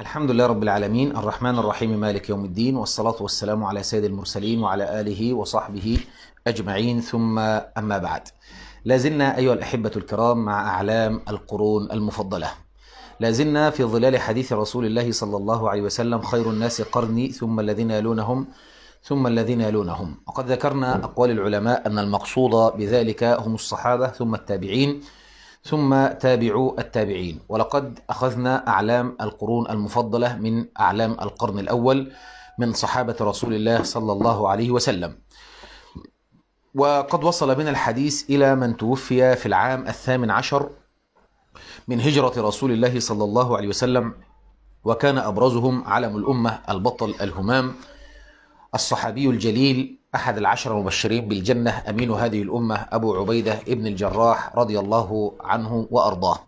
الحمد لله رب العالمين الرحمن الرحيم مالك يوم الدين والصلاة والسلام على سيد المرسلين وعلى آله وصحبه أجمعين ثم أما بعد لازلنا أيها الأحبة الكرام مع أعلام القرون المفضلة لازلنا في ظلال حديث رسول الله صلى الله عليه وسلم خير الناس قرني ثم الذين يلونهم ثم الذين يلونهم وقد ذكرنا أقوال العلماء أن المقصود بذلك هم الصحابة ثم التابعين ثم تابعوا التابعين ولقد أخذنا أعلام القرون المفضلة من أعلام القرن الأول من صحابة رسول الله صلى الله عليه وسلم وقد وصل بنا الحديث إلى من توفي في العام الثامن عشر من هجرة رسول الله صلى الله عليه وسلم وكان أبرزهم علم الأمة البطل الهمام الصحابي الجليل أحد العشر المبشرين بالجنة أمين هذه الأمة أبو عبيدة ابن الجراح رضي الله عنه وأرضاه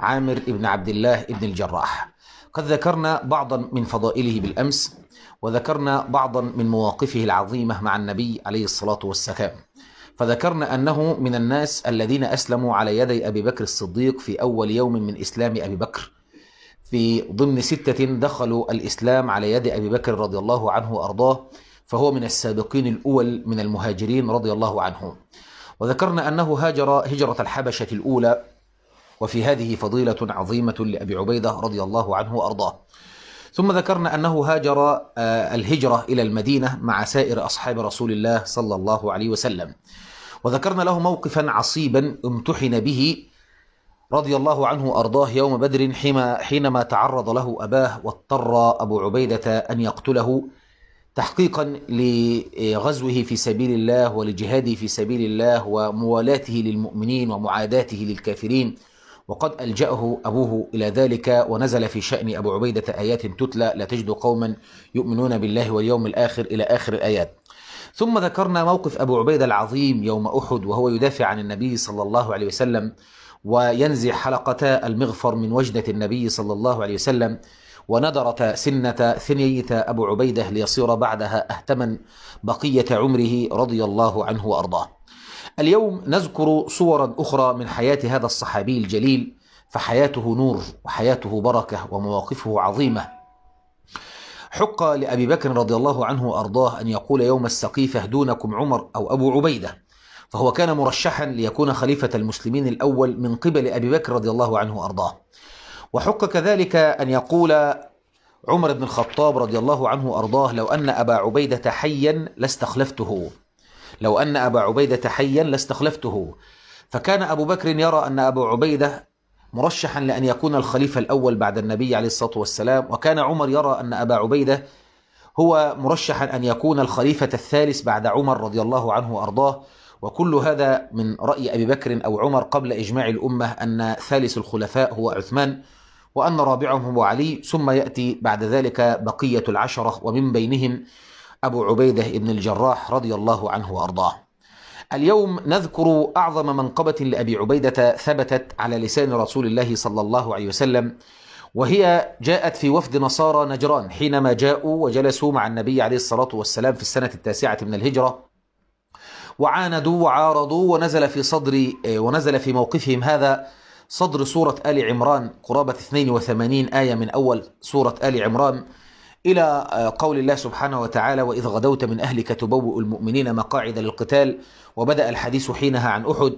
عامر ابن عبد الله ابن الجراح قد ذكرنا بعضا من فضائله بالأمس وذكرنا بعضا من مواقفه العظيمة مع النبي عليه الصلاة والسلام فذكرنا أنه من الناس الذين أسلموا على يدي أبي بكر الصديق في أول يوم من إسلام أبي بكر في ضمن ستة دخلوا الإسلام على يد أبي بكر رضي الله عنه وأرضاه فهو من السابقين الأول من المهاجرين رضي الله عنهم وذكرنا أنه هاجر هجرة الحبشة الأولى وفي هذه فضيلة عظيمة لأبي عبيدة رضي الله عنه وأرضاه ثم ذكرنا أنه هاجر آه، الهجرة إلى المدينة مع سائر أصحاب رسول الله صلى الله عليه وسلم وذكرنا له موقفا عصيبا امتحن به رضي الله عنه أرضاه يوم بدر حينما تعرض له أباه واضطر أبو عبيدة أن يقتله تحقيقا لغزوه في سبيل الله ولجهاده في سبيل الله وموالاته للمؤمنين ومعاداته للكافرين وقد ألجأه أبوه إلى ذلك ونزل في شأن أبو عبيدة آيات تتلى لا تجد قوما يؤمنون بالله واليوم الآخر إلى آخر الآيات ثم ذكرنا موقف أبو عبيدة العظيم يوم أحد وهو يدافع عن النبي صلى الله عليه وسلم وينزع حلقتا المغفر من وجدة النبي صلى الله عليه وسلم وندرت سنة ثنيت أبو عبيدة ليصير بعدها أهتما بقية عمره رضي الله عنه وأرضاه اليوم نذكر صورا أخرى من حياة هذا الصحابي الجليل فحياته نور وحياته بركة ومواقفه عظيمة حق لأبي بكر رضي الله عنه وأرضاه أن يقول يوم السقيفة دونكم عمر أو أبو عبيدة فهو كان مرشحا ليكون خليفة المسلمين الأول من قبل أبي بكر رضي الله عنه وأرضاه وحق كذلك أن يقول عمر بن الخطاب رضي الله عنه أرضاه لو أن أبا عبيدة حيا لاستخلفته لو أن أبا عبيدة حيا لاستخلفته فكان أبو بكر يرى أن أبو عبيدة مرشحا لأن يكون الخليفة الأول بعد النبي عليه الصلاة والسلام وكان عمر يرى أن أبا عبيدة هو مرشحا أن يكون الخليفة الثالث بعد عمر رضي الله عنه وأرضاه وكل هذا من رأي أبي بكر أو عمر قبل إجماع الأمة أن ثالث الخلفاء هو عثمان وأن رابعهم هو علي ثم يأتي بعد ذلك بقية العشرة ومن بينهم أبو عبيدة بن الجراح رضي الله عنه وأرضاه اليوم نذكر أعظم منقبة لأبي عبيدة ثبتت على لسان رسول الله صلى الله عليه وسلم وهي جاءت في وفد نصارى نجران حينما جاءوا وجلسوا مع النبي عليه الصلاة والسلام في السنة التاسعة من الهجرة وعاندوا وعارضوا ونزل في صدر آه، ونزل في موقفهم هذا صدر سورة آل عمران قرابة 82 آية من أول سورة آل عمران إلى آه، قول الله سبحانه وتعالى وإذ غدوت من أهلك تبوئ المؤمنين مقاعد للقتال وبدأ الحديث حينها عن أحد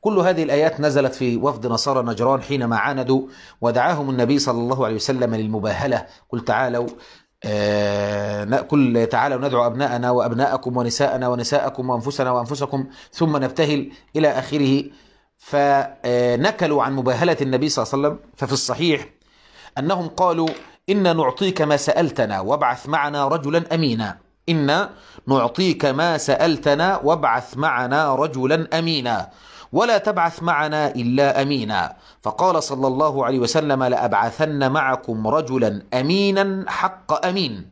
كل هذه الآيات نزلت في وفد نصارى نجران حينما عاندوا ودعاهم النبي صلى الله عليه وسلم للمباهلة قل تعالوا آه، نأكل تعالوا ندعو أبناءنا وأبناءكم ونساءنا ونساءكم وأنفسنا وأنفسكم ثم نبتهل إلى آخره فنكلوا عن مباهلة النبي صلى الله عليه وسلم ففي الصحيح أنهم قالوا إنا نعطيك ما سألتنا وابعث معنا رجلا أمينا إنا نعطيك ما سألتنا وابعث معنا رجلا أمينا ولا تبعث معنا إلا أمينا فقال صلى الله عليه وسلم لأبعثن معكم رجلا أمينا حق أمين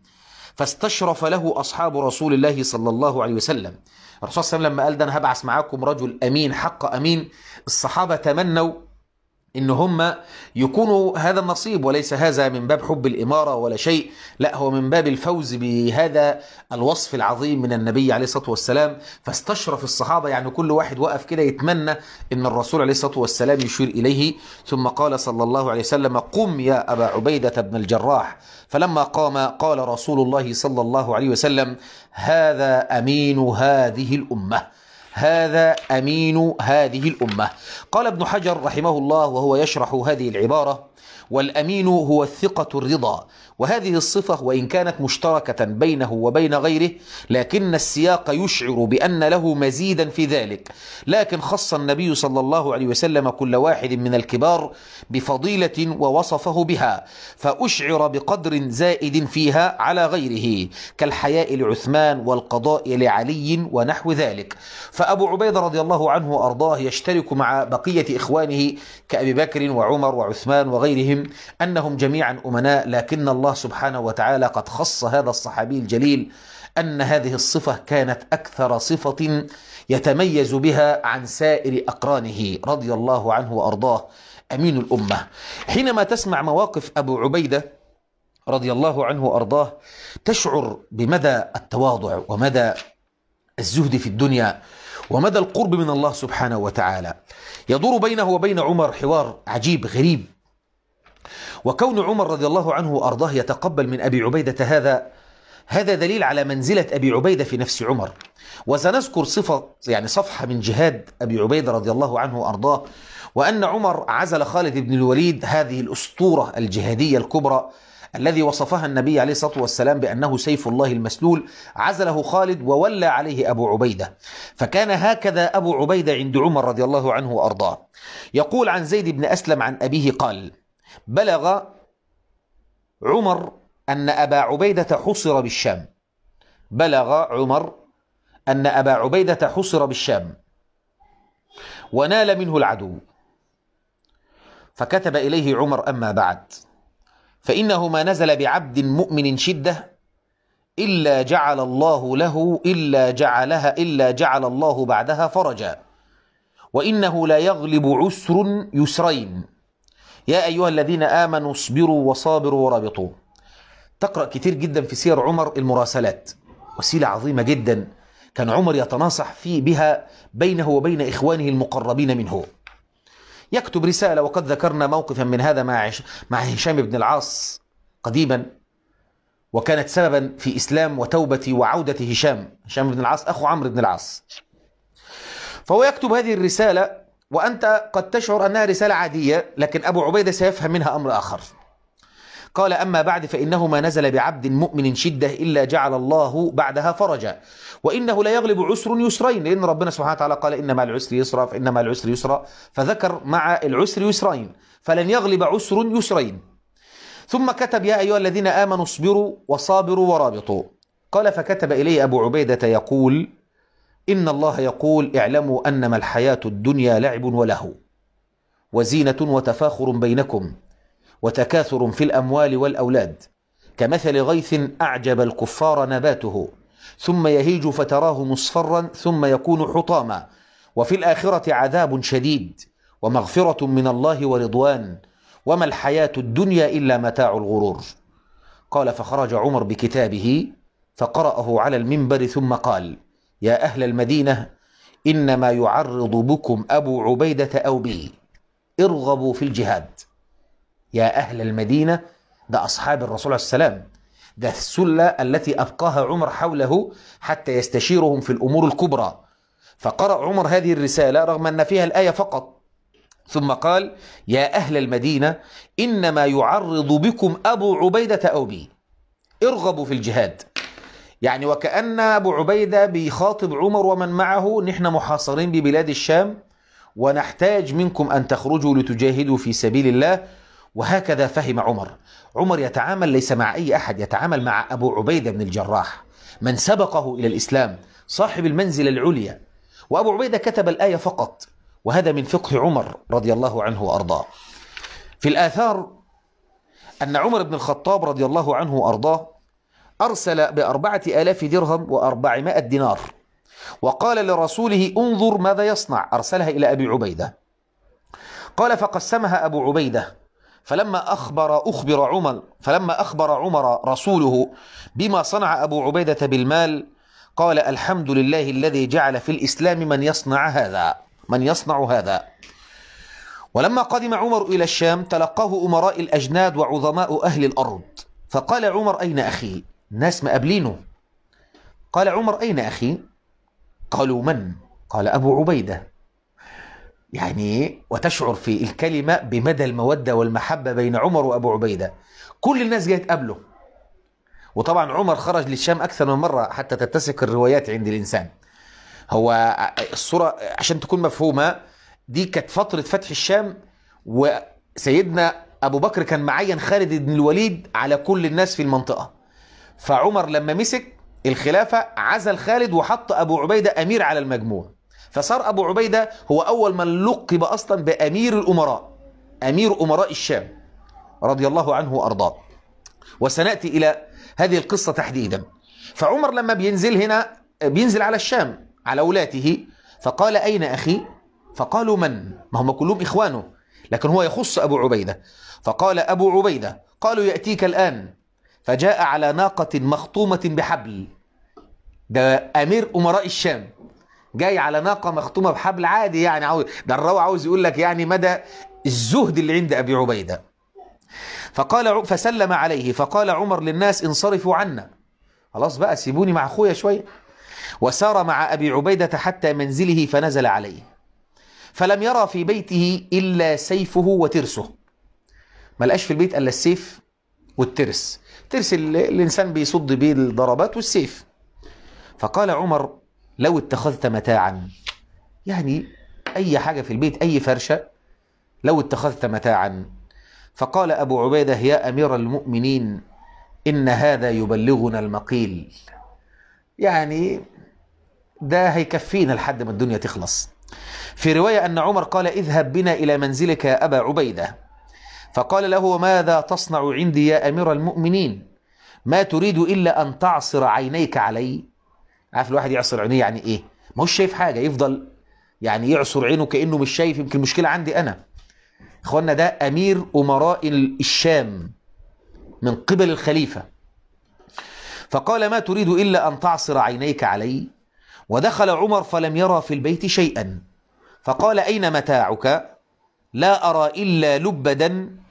فاستشرف له أصحاب رسول الله صلى الله عليه وسلم الرسول صلى الله عليه وسلم لما قال ده انا هبعث معاكم رجل امين حق امين الصحابه تمنوا ان هم يكونوا هذا النصيب وليس هذا من باب حب الاماره ولا شيء لا هو من باب الفوز بهذا الوصف العظيم من النبي عليه الصلاه والسلام فاستشرف الصحابه يعني كل واحد وقف كده يتمنى ان الرسول عليه الصلاه والسلام يشير اليه ثم قال صلى الله عليه وسلم قم يا ابا عبيده بن الجراح فلما قام قال رسول الله صلى الله عليه وسلم هذا امين هذه الامه هذا أمين هذه الأمة قال ابن حجر رحمه الله وهو يشرح هذه العبارة والأمين هو الثقة الرضا وهذه الصفة وإن كانت مشتركة بينه وبين غيره لكن السياق يشعر بأن له مزيدا في ذلك لكن خص النبي صلى الله عليه وسلم كل واحد من الكبار بفضيلة ووصفه بها فأشعر بقدر زائد فيها على غيره كالحياء لعثمان والقضاء لعلي ونحو ذلك فأبو عبيدة رضي الله عنه وأرضاه يشترك مع بقية إخوانه كأبي بكر وعمر وعثمان وغيرهم أنهم جميعا أمناء لكن الله الله سبحانه وتعالى قد خص هذا الصحابي الجليل أن هذه الصفة كانت أكثر صفة يتميز بها عن سائر أقرانه رضي الله عنه وأرضاه أمين الأمة حينما تسمع مواقف أبو عبيدة رضي الله عنه وأرضاه تشعر بمدى التواضع ومدى الزهد في الدنيا ومدى القرب من الله سبحانه وتعالى يدور بينه وبين عمر حوار عجيب غريب وكون عمر رضي الله عنه وأرضاه يتقبل من أبي عبيدة هذا هذا دليل على منزلة أبي عبيدة في نفس عمر وسنذكر صفة يعني صفحة من جهاد أبي عبيدة رضي الله عنه وأرضاه وأن عمر عزل خالد بن الوليد هذه الأسطورة الجهادية الكبرى الذي وصفها النبي عليه الصلاة والسلام بأنه سيف الله المسلول عزله خالد وولى عليه أبو عبيدة فكان هكذا أبو عبيدة عند عمر رضي الله عنه وأرضاه يقول عن زيد بن أسلم عن أبيه قال بلغ عمر أن أبا عبيدة حصر بالشام بلغ عمر أن أبا عبيدة حصر بالشام ونال منه العدو فكتب إليه عمر أما بعد فإنه ما نزل بعبد مؤمن شدة إلا جعل الله له إلا جعلها إلا جعل الله بعدها فرجا وإنه لا يغلب عسر يسرين يا أيها الذين آمنوا اصبروا وصابروا ورابطوا تقرأ كتير جدا في سير عمر المراسلات وسيلة عظيمة جدا كان عمر يتناصح في بها بينه وبين إخوانه المقربين منه يكتب رسالة وقد ذكرنا موقفا من هذا مع مع هشام بن العاص قديما وكانت سببا في إسلام وتوبة وعودة هشام هشام بن العاص أخو عمرو بن العاص فهو يكتب هذه الرسالة وأنت قد تشعر أنها رسالة عادية لكن أبو عبيدة سيفهم منها أمر آخر قال أما بعد فإنه ما نزل بعبد مؤمن شدة إلا جعل الله بعدها فرجا وإنه لا يغلب عسر يسرين لأن ربنا سبحانه وتعالى قال إنما العسر يسرى فإنما العسر يسرى فذكر مع العسر يسرين فلن يغلب عسر يسرين ثم كتب يا أيها الذين آمنوا اصبروا وصابروا ورابطوا قال فكتب إليه أبو عبيدة يقول إن الله يقول اعلموا أنما الحياة الدنيا لعب ولهو وزينة وتفاخر بينكم وتكاثر في الأموال والأولاد كمثل غيث أعجب الكفار نباته ثم يهيج فتراه مصفرا ثم يكون حطاما وفي الآخرة عذاب شديد ومغفرة من الله ورضوان وما الحياة الدنيا إلا متاع الغرور قال فخرج عمر بكتابه فقرأه على المنبر ثم قال يا أهل المدينة إنما يعرض بكم أبو عبيدة أو به ارغبوا في الجهاد يا أهل المدينة ده أصحاب الرسول عليه السلام ده السلة التي أبقاها عمر حوله حتى يستشيرهم في الأمور الكبرى فقرأ عمر هذه الرسالة رغم أن فيها الآية فقط ثم قال يا أهل المدينة إنما يعرض بكم أبو عبيدة أو بي ارغبوا في الجهاد يعني وكأن أبو عبيدة بيخاطب عمر ومن معه نحن محاصرين ببلاد الشام ونحتاج منكم أن تخرجوا لتجاهدوا في سبيل الله وهكذا فهم عمر عمر يتعامل ليس مع أي أحد يتعامل مع أبو عبيدة بن الجراح من سبقه إلى الإسلام صاحب المنزلة العليا وأبو عبيدة كتب الآية فقط وهذا من فقه عمر رضي الله عنه وأرضاه في الآثار أن عمر بن الخطاب رضي الله عنه وأرضاه أرسل بأربعة آلاف درهم وأربعمائة دينار وقال لرسوله انظر ماذا يصنع أرسلها إلى أبي عبيدة قال فقسمها أبو عبيدة فلما أخبر أخبر عمر فلما أخبر عمر رسوله بما صنع أبو عبيدة بالمال قال الحمد لله الذي جعل في الإسلام من يصنع هذا من يصنع هذا ولما قدم عمر إلى الشام تلقاه أمراء الأجناد وعظماء أهل الأرض فقال عمر أين أخي الناس مقابلينه قال عمر أين أخي قالوا من قال أبو عبيدة يعني وتشعر في الكلمة بمدى المودة والمحبة بين عمر وأبو عبيدة كل الناس جاية تقابله وطبعا عمر خرج للشام أكثر من مرة حتى تتسق الروايات عند الإنسان هو الصورة عشان تكون مفهومة دي كانت فترة فتح الشام وسيدنا أبو بكر كان معين خالد بن الوليد على كل الناس في المنطقة فعمر لما مسك الخلافة عزل خالد وحط أبو عبيدة أمير على المجموع فصار أبو عبيدة هو أول من لقب أصلا بأمير الأمراء أمير أمراء الشام رضي الله عنه وأرضاه وسنأتي إلى هذه القصة تحديدا فعمر لما بينزل هنا بينزل على الشام على ولاته فقال أين أخي فقالوا من ما هم كلهم إخوانه لكن هو يخص أبو عبيدة فقال أبو عبيدة قالوا يأتيك الآن فجاء على ناقة مخطومة بحبل ده أمير أمراء الشام جاي على ناقة مخطومة بحبل عادي يعني عاوز ده الروعة عاوز يقول لك يعني مدى الزهد اللي عند أبي عبيدة فقال فسلم عليه فقال عمر للناس انصرفوا عنا خلاص بقى سيبوني مع أخويا شوية وسار مع أبي عبيدة حتى منزله فنزل عليه فلم يرى في بيته إلا سيفه وترسه ما لقاش في البيت إلا السيف والترس ترس اللي الإنسان بيصد بيه الضربات والسيف فقال عمر لو اتخذت متاعا يعني أي حاجة في البيت أي فرشة لو اتخذت متاعا فقال أبو عبيدة يا أمير المؤمنين إن هذا يبلغنا المقيل يعني ده هيكفينا لحد ما الدنيا تخلص في رواية أن عمر قال اذهب بنا إلى منزلك يا أبا عبيدة فقال له وماذا تصنع عندي يا أمير المؤمنين ما تريد إلا أن تعصر عينيك علي عارف الواحد يعصر عينيه يعني إيه ما هوش شايف حاجة يفضل يعني يعصر عينه كأنه مش شايف يمكن المشكلة عندي أنا إخواننا ده أمير أمراء الشام من قبل الخليفة فقال ما تريد إلا أن تعصر عينيك علي ودخل عمر فلم يرى في البيت شيئا فقال أين متاعك لا أرى إلا لبدا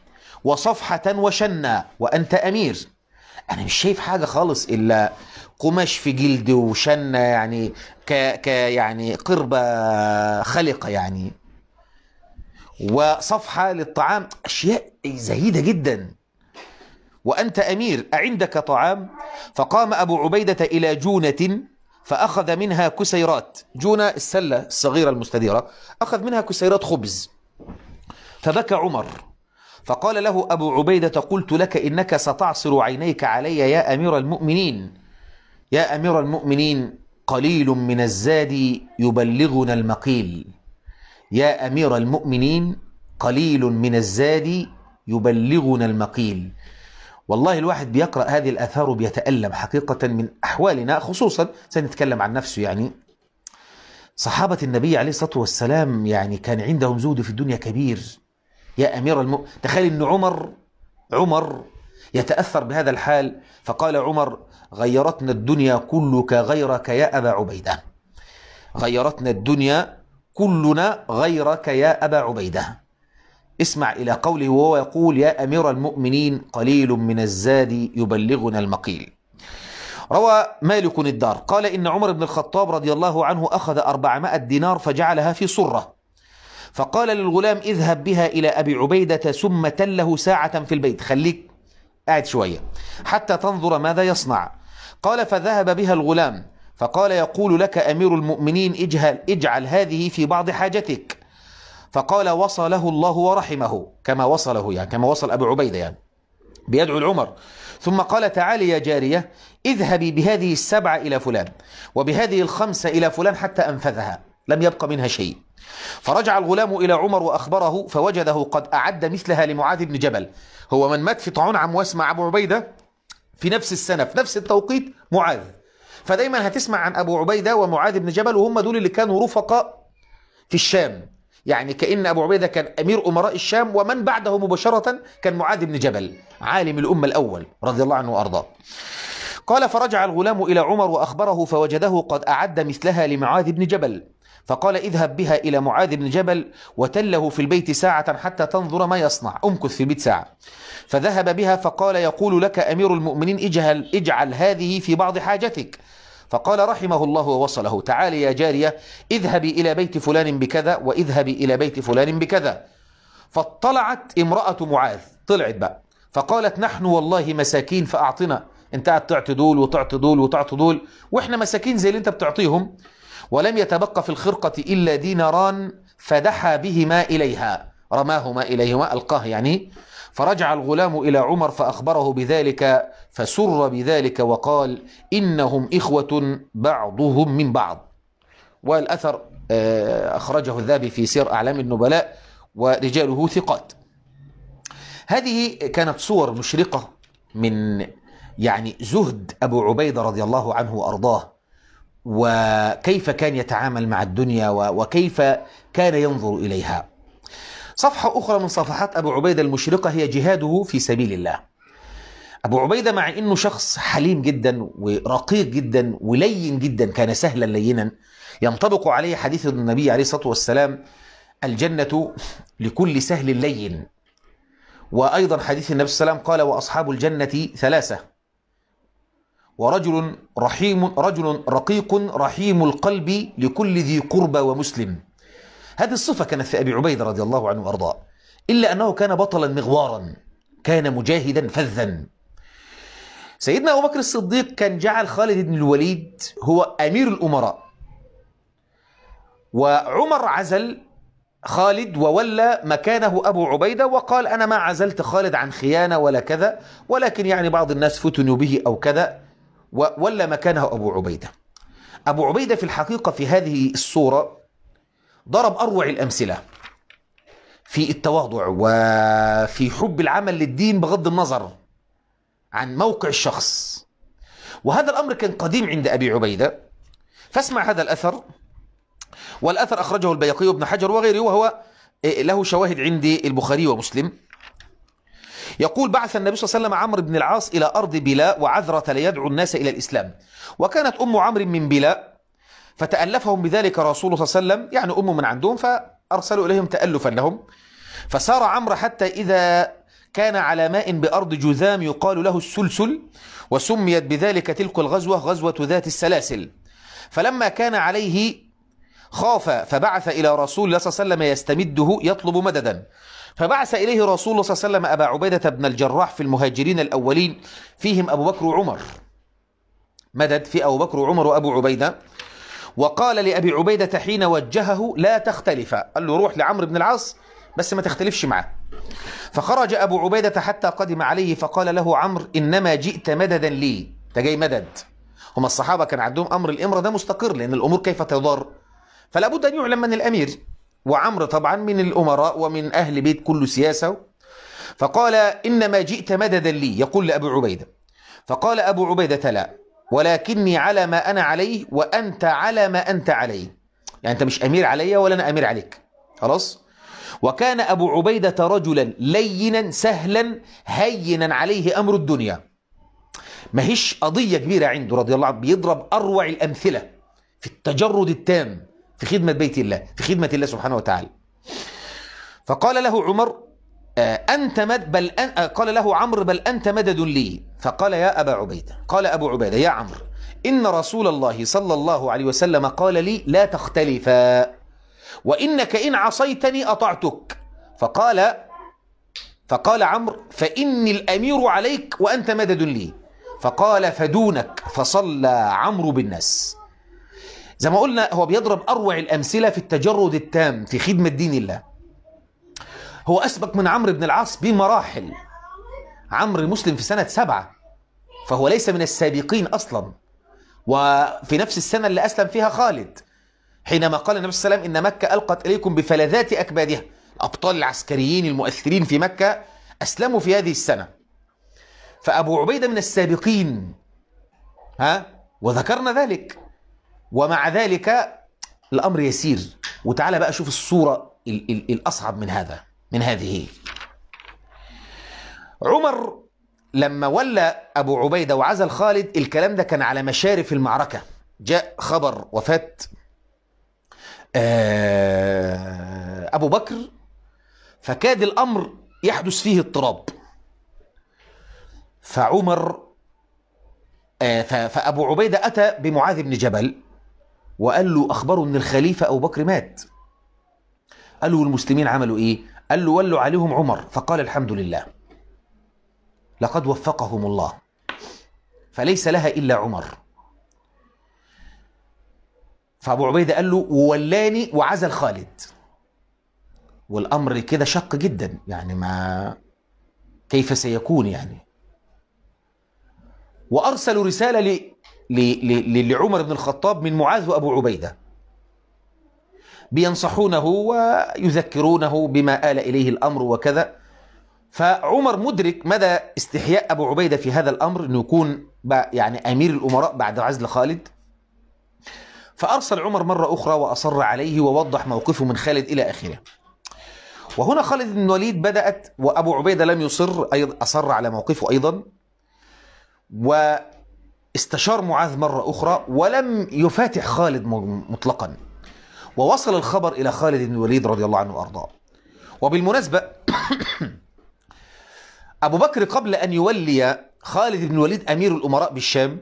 وصفحة وشنا وأنت أمير أنا مش شايف حاجة خالص إلا قماش في جلد وشنة يعني ك, ك يعني قربة خلقة يعني وصفحة للطعام أشياء زهيدة جدا وأنت أمير أعندك طعام فقام أبو عبيدة إلى جونة فأخذ منها كسيرات جونة السلة الصغيرة المستديرة أخذ منها كسيرات خبز فبكى عمر فقال له أبو عبيدة قلت لك إنك ستعصر عينيك علي يا أمير المؤمنين يا أمير المؤمنين قليل من الزاد يبلغنا المقيل يا أمير المؤمنين قليل من الزاد يبلغنا المقيل والله الواحد بيقرأ هذه الآثار وبيتألم حقيقة من أحوالنا خصوصا سنتكلم عن نفسه يعني صحابة النبي عليه الصلاة والسلام يعني كان عندهم زهد في الدنيا كبير يا أمير المؤمنين تخيل أن عمر عمر يتأثر بهذا الحال فقال عمر غيرتنا الدنيا كلك غيرك يا أبا عبيدة غيرتنا الدنيا كلنا غيرك يا أبا عبيدة اسمع إلى قوله وهو يقول يا أمير المؤمنين قليل من الزاد يبلغنا المقيل روى مالك الدار قال إن عمر بن الخطاب رضي الله عنه أخذ أربعمائة دينار فجعلها في صرة فقال للغلام اذهب بها إلى أبي عبيدة ثم تله ساعة في البيت خليك قاعد شوية حتى تنظر ماذا يصنع قال فذهب بها الغلام فقال يقول لك أمير المؤمنين اجهل اجعل هذه في بعض حاجتك فقال وصله الله ورحمه كما وصله يعني كما وصل أبو عبيدة يعني بيدعو لعمر ثم قال تعالي يا جارية اذهبي بهذه السبعة إلى فلان وبهذه الخمسة إلى فلان حتى أنفذها لم يبق منها شيء فرجع الغلام إلى عمر وأخبره فوجده قد أعد مثلها لمعاذ بن جبل هو من مات في طعون عم واسمع أبو عبيدة في نفس السنة في نفس التوقيت معاذ فدايما هتسمع عن أبو عبيدة ومعاذ بن جبل وهم دول اللي كانوا رفقاء في الشام يعني كأن أبو عبيدة كان أمير أمراء الشام ومن بعده مباشرة كان معاذ بن جبل عالم الأمة الأول رضي الله عنه وأرضاه قال فرجع الغلام إلى عمر وأخبره فوجده قد أعد مثلها لمعاذ بن جبل فقال اذهب بها إلى معاذ بن جبل وتله في البيت ساعة حتى تنظر ما يصنع أمكث في البيت ساعة فذهب بها فقال يقول لك أمير المؤمنين اجعل, اجعل هذه في بعض حاجتك فقال رحمه الله ووصله تعالي يا جارية اذهبي إلى بيت فلان بكذا واذهبي إلى بيت فلان بكذا فاطلعت امرأة معاذ طلعت بقى فقالت نحن والله مساكين فأعطنا انت قاعد تعطي دول وتعطي دول وتعطي دول واحنا مساكين زي اللي انت بتعطيهم ولم يتبقى في الخرقة إلا ديناران فدحى بهما إليها رماهما إليهما ألقاه يعني فرجع الغلام إلى عمر فأخبره بذلك فسر بذلك وقال إنهم إخوة بعضهم من بعض والأثر آه، أخرجه الذهبي في سير أعلام النبلاء ورجاله ثقات هذه كانت صور مشرقة من يعني زهد أبو عبيدة رضي الله عنه وأرضاه وكيف كان يتعامل مع الدنيا وكيف كان ينظر إليها صفحة أخرى من صفحات أبو عبيدة المشرقة هي جهاده في سبيل الله أبو عبيدة مع أنه شخص حليم جدا ورقيق جدا ولين جدا كان سهلا لينا ينطبق عليه حديث النبي عليه الصلاة والسلام الجنة لكل سهل لين وأيضا حديث النبي صلى الله عليه وسلم قال وأصحاب الجنة ثلاثة ورجل رحيم رجل رقيق رحيم القلب لكل ذي قربى ومسلم هذه الصفة كانت في أبي عبيدة رضي الله عنه وأرضاه إلا أنه كان بطلا مغوارا كان مجاهدا فذا سيدنا أبو بكر الصديق كان جعل خالد بن الوليد هو أمير الأمراء وعمر عزل خالد وولى مكانه أبو عبيدة وقال أنا ما عزلت خالد عن خيانة ولا كذا ولكن يعني بعض الناس فتنوا به أو كذا ولا مكانه أبو عبيدة أبو عبيدة في الحقيقة في هذه الصورة ضرب أروع الأمثلة في التواضع وفي حب العمل للدين بغض النظر عن موقع الشخص وهذا الأمر كان قديم عند أبي عبيدة فاسمع هذا الأثر والأثر أخرجه البيقي وابن حجر وغيره وهو إيه، له شواهد عند البخاري ومسلم يقول بعث النبي صلى الله عليه وسلم عمرو بن العاص إلى أرض بلاء وعذرة ليدعو الناس إلى الإسلام وكانت أم عمرو من بلاء فتألفهم بذلك رسول صلى الله عليه وسلم يعني أم من عندهم فأرسلوا إليهم تألفا لهم فسار عمرو حتى إذا كان على ماء بأرض جذام يقال له السلسل وسميت بذلك تلك الغزوة غزوة ذات السلاسل فلما كان عليه خاف فبعث إلى رسول الله صلى الله عليه وسلم يستمده يطلب مددا فبعث إليه رسول الله صلى الله عليه وسلم أبا عبيدة بن الجراح في المهاجرين الأولين فيهم أبو بكر وعمر مدد في أبو بكر وعمر وأبو عبيدة وقال لأبي عبيدة حين وجهه لا تختلف قال له روح لعمرو بن العاص بس ما تختلفش معاه فخرج أبو عبيدة حتى قدم عليه فقال له عمرو إنما جئت مددا لي أنت جاي مدد هم الصحابة كان عندهم أمر الإمرة ده مستقر لأن الأمور كيف تضر فلابد أن يعلم من الأمير وعمرو طبعا من الأمراء ومن أهل بيت كله سياسة فقال إنما جئت مددا لي يقول لأبو عبيدة فقال أبو عبيدة لا ولكني على ما أنا عليه وأنت على ما أنت عليه يعني أنت مش أمير علي ولا أنا أمير عليك خلاص وكان أبو عبيدة رجلا لينا سهلا هينا عليه أمر الدنيا ماهيش قضية كبيرة عنده رضي الله عنه بيضرب أروع الأمثلة في التجرد التام في خدمة بيت الله في خدمة الله سبحانه وتعالى فقال له عمر آه، أنت مد بل أن آه، قال له عمرو بل أنت مدد لي فقال يا أبا عبيدة قال أبو عبيدة يا عمرو إن رسول الله صلى الله عليه وسلم قال لي لا تختلفا وإنك إن عصيتني أطعتك فقال فقال عمرو فإني الأمير عليك وأنت مدد لي فقال فدونك فصلى عمرو بالناس زي ما قلنا هو بيضرب أروع الأمثلة في التجرد التام في خدمة دين الله هو أسبق من عمرو بن العاص بمراحل عمرو مسلم في سنة سبعة فهو ليس من السابقين أصلا وفي نفس السنة اللي أسلم فيها خالد حينما قال النبي صلى الله عليه وسلم إن مكة ألقت إليكم بفلذات أكبادها الأبطال العسكريين المؤثرين في مكة أسلموا في هذه السنة فأبو عبيدة من السابقين ها وذكرنا ذلك ومع ذلك الامر يسير وتعالى بقى شوف الصوره الـ الـ الاصعب من هذا من هذه عمر لما ولى ابو عبيده وعزل خالد الكلام ده كان على مشارف المعركه جاء خبر وفاه آه، ابو بكر فكاد الامر يحدث فيه اضطراب فعمر آه، فابو عبيده اتى بمعاذ بن جبل وقال له أخبره أن الخليفة أبو بكر مات قال له المسلمين عملوا إيه؟ قال له ولوا عليهم عمر فقال الحمد لله لقد وفقهم الله فليس لها إلا عمر فأبو عبيدة قال له وولاني وعزل خالد والأمر كده شق جدا يعني ما كيف سيكون يعني وأرسلوا رسالة لعمر بن الخطاب من معاذ وأبو عبيدة بينصحونه ويذكرونه بما آل إليه الأمر وكذا فعمر مدرك مدى استحياء أبو عبيدة في هذا الأمر أنه يكون يعني أمير الأمراء بعد عزل خالد فأرسل عمر مرة أخرى وأصر عليه ووضح موقفه من خالد إلى آخره وهنا خالد بن الوليد بدأت وأبو عبيدة لم يصر أيضا أصر على موقفه أيضا و استشار معاذ مرة أخرى ولم يفاتح خالد مطلقا ووصل الخبر إلى خالد بن الوليد رضي الله عنه وأرضاه وبالمناسبة أبو بكر قبل أن يولي خالد بن الوليد أمير الأمراء بالشام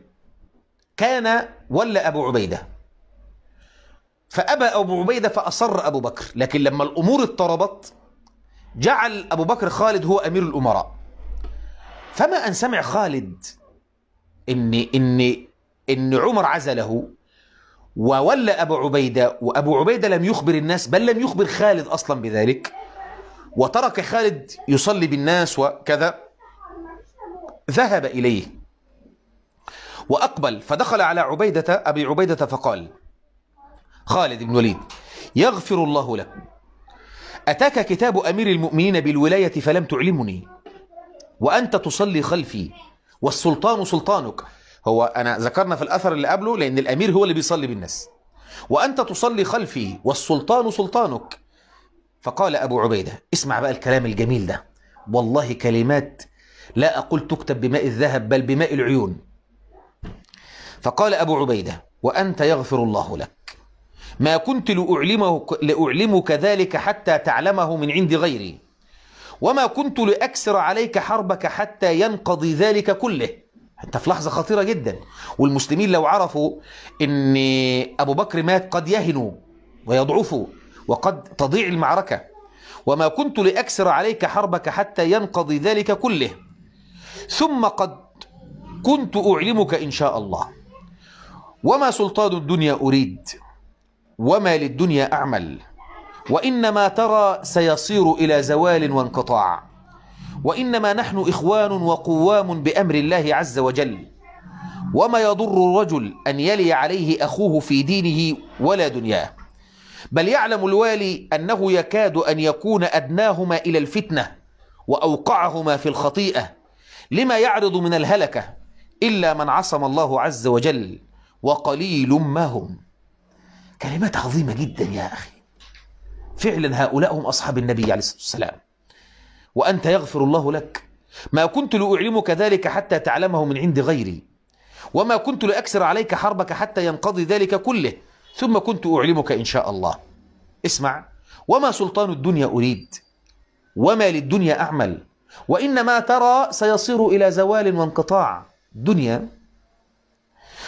كان ولى أبو عبيدة فأبى أبو عبيدة فأصر أبو بكر لكن لما الأمور اضطربت جعل أبو بكر خالد هو أمير الأمراء فما أن سمع خالد ان ان ان عمر عزله وولى ابو عبيده وابو عبيده لم يخبر الناس بل لم يخبر خالد اصلا بذلك وترك خالد يصلي بالناس وكذا ذهب اليه واقبل فدخل على عبيده ابي عبيده فقال خالد بن وليد يغفر الله لك اتاك كتاب امير المؤمنين بالولايه فلم تعلمني وانت تصلي خلفي والسلطان سلطانك هو أنا ذكرنا في الأثر اللي قبله لأن الأمير هو اللي بيصلي بالناس وأنت تصلي خلفي والسلطان سلطانك فقال أبو عبيدة اسمع بقى الكلام الجميل ده والله كلمات لا أقول تكتب بماء الذهب بل بماء العيون فقال أبو عبيدة وأنت يغفر الله لك ما كنت لأعلمك, لأعلمك ذلك حتى تعلمه من عند غيري وما كنت لأكسر عليك حربك حتى ينقضي ذلك كله انت في لحظة خطيرة جدا والمسلمين لو عرفوا ان ابو بكر مات قد يهنوا ويضعفوا وقد تضيع المعركة وما كنت لأكسر عليك حربك حتى ينقضي ذلك كله ثم قد كنت أعلمك إن شاء الله وما سلطان الدنيا أريد وما للدنيا أعمل وإنما ترى سيصير إلى زوال وانقطاع وإنما نحن إخوان وقوام بأمر الله عز وجل وما يضر الرجل أن يلي عليه أخوه في دينه ولا دنياه بل يعلم الوالي أنه يكاد أن يكون أدناهما إلى الفتنة وأوقعهما في الخطيئة لما يعرض من الهلكة إلا من عصم الله عز وجل وقليل ما هم كلمات عظيمة جدا يا أخي فعلا هؤلاء هم أصحاب النبي عليه الصلاة والسلام وأنت يغفر الله لك ما كنت لأعلمك ذلك حتى تعلمه من عند غيري وما كنت لأكسر عليك حربك حتى ينقضي ذلك كله ثم كنت أعلمك إن شاء الله اسمع وما سلطان الدنيا أريد وما للدنيا أعمل وإنما ترى سيصير إلى زوال وانقطاع دنيا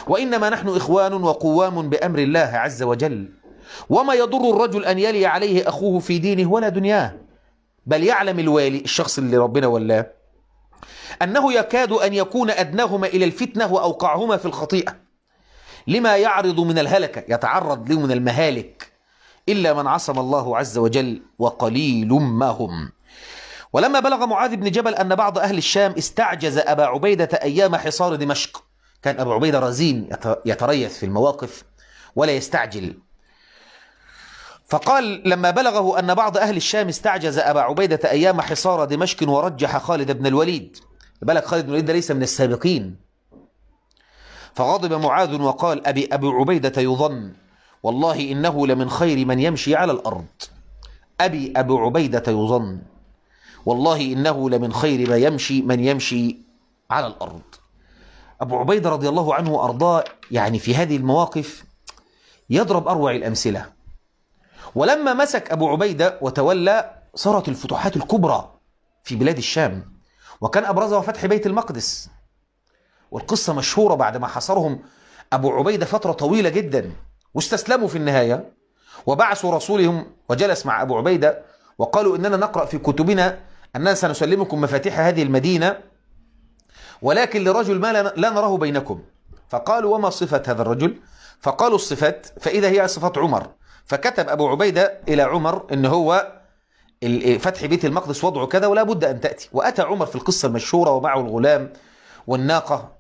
وإنما نحن إخوان وقوام بأمر الله عز وجل وما يضر الرجل أن يلي عليه أخوه في دينه ولا دنياه بل يعلم الوالي الشخص اللي ربنا ولاه أنه يكاد أن يكون أدناهما إلى الفتنة وأوقعهما في الخطيئة لما يعرض من الهلكة يتعرض له من المهالك إلا من عصم الله عز وجل وقليل ما هم ولما بلغ معاذ بن جبل أن بعض أهل الشام استعجز أبا عبيدة أيام حصار دمشق كان أبو عبيدة رزين يتريث في المواقف ولا يستعجل فقال لما بلغه أن بعض أهل الشام استعجز أبا عبيدة أيام حصار دمشق ورجح خالد بن الوليد بالك خالد بن الوليد ليس من السابقين فغضب معاذ وقال أبي أبي عبيدة يظن والله إنه لمن خير من يمشي على الأرض أبي أبو عبيدة يظن والله إنه لمن خير ما يمشي من يمشي على الأرض أبو عبيدة رضي الله عنه وأرضاه يعني في هذه المواقف يضرب أروع الأمثلة ولما مسك أبو عبيدة وتولى صارت الفتوحات الكبرى في بلاد الشام وكان أبرزها فتح بيت المقدس والقصة مشهورة بعد ما حصرهم أبو عبيدة فترة طويلة جدا واستسلموا في النهاية وبعثوا رسولهم وجلس مع أبو عبيدة وقالوا إننا نقرأ في كتبنا أننا سنسلمكم مفاتيح هذه المدينة ولكن لرجل ما لا نراه بينكم فقالوا وما صفة هذا الرجل فقالوا الصفات فإذا هي صفات عمر فكتب أبو عبيدة إلى عمر إن هو إيه، فتح بيت المقدس وضعه كذا ولا بد أن تأتي وأتى عمر في القصة المشهورة ومعه الغلام والناقة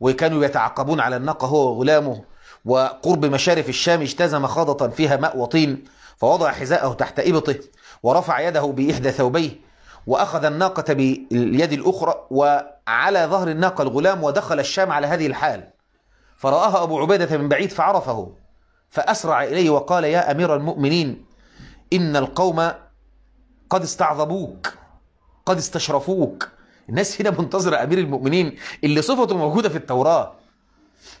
وكانوا يتعقبون على الناقة هو وغلامه وقرب مشارف الشام اجتاز مخاضة فيها ماء وطين فوضع حذاءه تحت إبطه ورفع يده بإحدى ثوبيه وأخذ الناقة باليد الأخرى وعلى ظهر الناقة الغلام ودخل الشام على هذه الحال فرآها أبو عبيدة من بعيد فعرفه فأسرع إليه وقال يا أمير المؤمنين إن القوم قد استعظموك قد استشرفوك الناس هنا منتظرة أمير المؤمنين اللي صفته موجودة في التوراة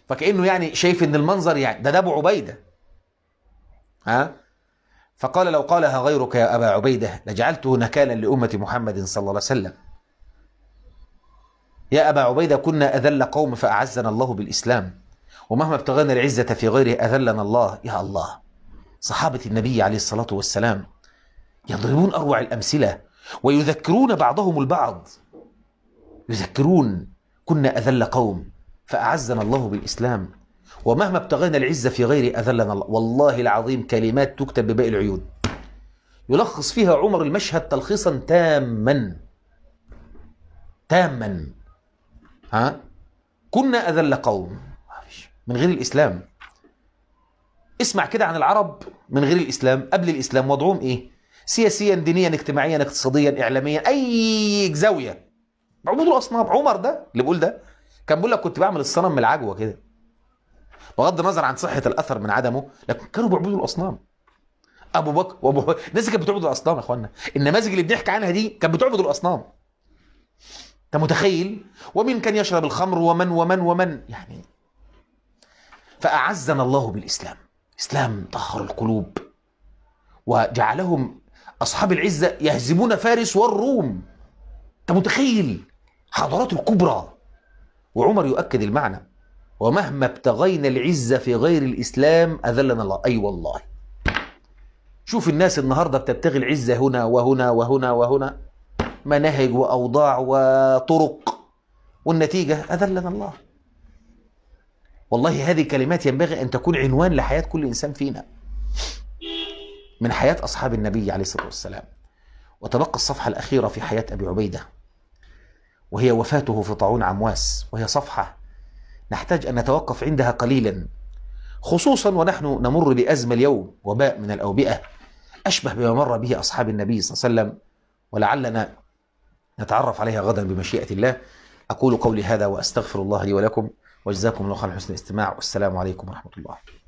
فكأنه يعني شايف إن المنظر يعني ده ده أبو عبيدة ها فقال لو قالها غيرك يا أبا عبيدة لجعلته نكالا لأمة محمد صلى الله عليه وسلم يا أبا عبيدة كنا أذل قوم فأعزنا الله بالإسلام ومهما ابتغينا العزة في غيره أذلنا الله يا الله صحابة النبي عليه الصلاة والسلام يضربون أروع الأمثلة ويذكرون بعضهم البعض يذكرون كنا أذل قوم فأعزنا الله بالإسلام ومهما ابتغينا العزة في غيره أذلنا الله والله العظيم كلمات تكتب بباقي العيون يلخص فيها عمر المشهد تلخيصا تاما تاما ها كنا أذل قوم من غير الإسلام اسمع كده عن العرب من غير الإسلام قبل الإسلام وضعهم إيه سياسيا دينيا اجتماعيا اقتصاديا إعلاميا أي زاوية عبود الأصنام عمر ده اللي بيقول ده كان بيقول لك كنت بعمل الصنم من العجوة كده بغض النظر عن صحة الأثر من عدمه لكن كانوا بيعبدوا الأصنام أبو بكر وأبو الناس كانت بتعبد الأصنام يا إخوانا النماذج اللي بنحكي عنها دي كانت بتعبد الأصنام أنت متخيل ومن كان يشرب الخمر ومن ومن ومن يعني فأعزنا الله بالإسلام إسلام طهر القلوب وجعلهم أصحاب العزة يهزمون فارس والروم أنت متخيل حضارات الكبرى وعمر يؤكد المعنى ومهما ابتغينا العزة في غير الإسلام أذلنا الله أي أيوة والله شوف الناس النهاردة بتبتغي العزة هنا وهنا وهنا وهنا مناهج وأوضاع وطرق والنتيجة أذلنا الله والله هذه كلمات ينبغي أن تكون عنوان لحياة كل إنسان فينا من حياة أصحاب النبي عليه الصلاة والسلام وتبقى الصفحة الأخيرة في حياة أبي عبيدة وهي وفاته في طاعون عمواس وهي صفحة نحتاج أن نتوقف عندها قليلا خصوصا ونحن نمر بأزمة اليوم وباء من الأوبئة أشبه بما مر به أصحاب النبي صلى الله عليه وسلم ولعلنا نتعرف عليها غدا بمشيئة الله أقول قولي هذا وأستغفر الله لي ولكم وجزاكم الله خير حسن الاستماع والسلام عليكم ورحمة الله